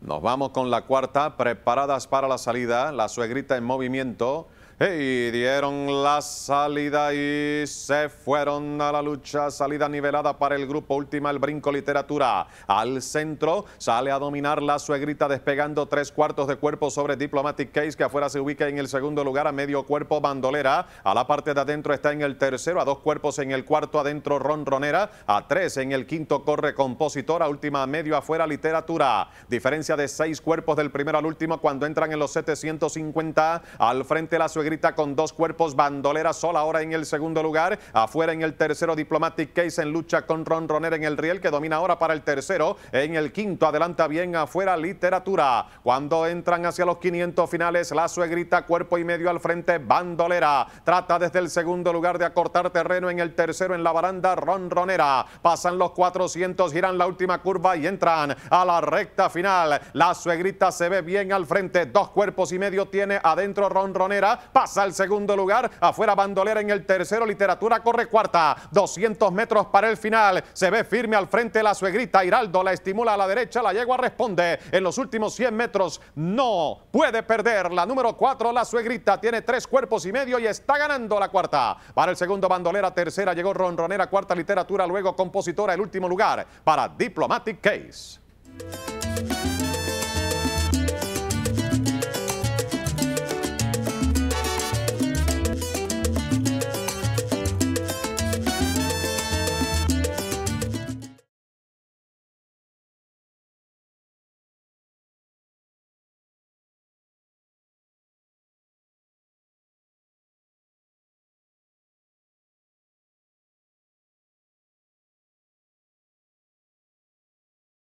Nos vamos con la cuarta, preparadas para la salida, la suegrita en movimiento. Y dieron la salida y se fueron a la lucha. Salida nivelada para el grupo. Última el brinco literatura. Al centro sale a dominar la suegrita despegando tres cuartos de cuerpo sobre Diplomatic Case que afuera se ubica en el segundo lugar a medio cuerpo bandolera. A la parte de adentro está en el tercero. A dos cuerpos en el cuarto adentro Ron Ronera A tres en el quinto corre compositora. Última a medio afuera literatura. Diferencia de seis cuerpos del primero al último cuando entran en los 750. Al frente la suegrita suegrita con dos cuerpos, Bandolera sola ahora en el segundo lugar, afuera en el tercero Diplomatic Case en lucha con Ron Ronera en el riel que domina ahora para el tercero, en el quinto adelanta bien afuera Literatura. Cuando entran hacia los 500 finales, la suegrita cuerpo y medio al frente, Bandolera trata desde el segundo lugar de acortar terreno en el tercero en la baranda Ron Ronera... Pasan los 400, giran la última curva y entran a la recta final. La suegrita se ve bien al frente, dos cuerpos y medio tiene adentro Ron Ronera pasa al segundo lugar. Afuera Bandolera en el tercero, Literatura corre cuarta. 200 metros para el final. Se ve firme al frente la suegrita. Hiraldo la estimula a la derecha, la yegua responde. En los últimos 100 metros no puede perder. La número 4, la suegrita, tiene tres cuerpos y medio y está ganando la cuarta. Para el segundo, Bandolera. Tercera llegó Ronronera. Cuarta, Literatura. Luego, Compositora. El último lugar para Diplomatic Case.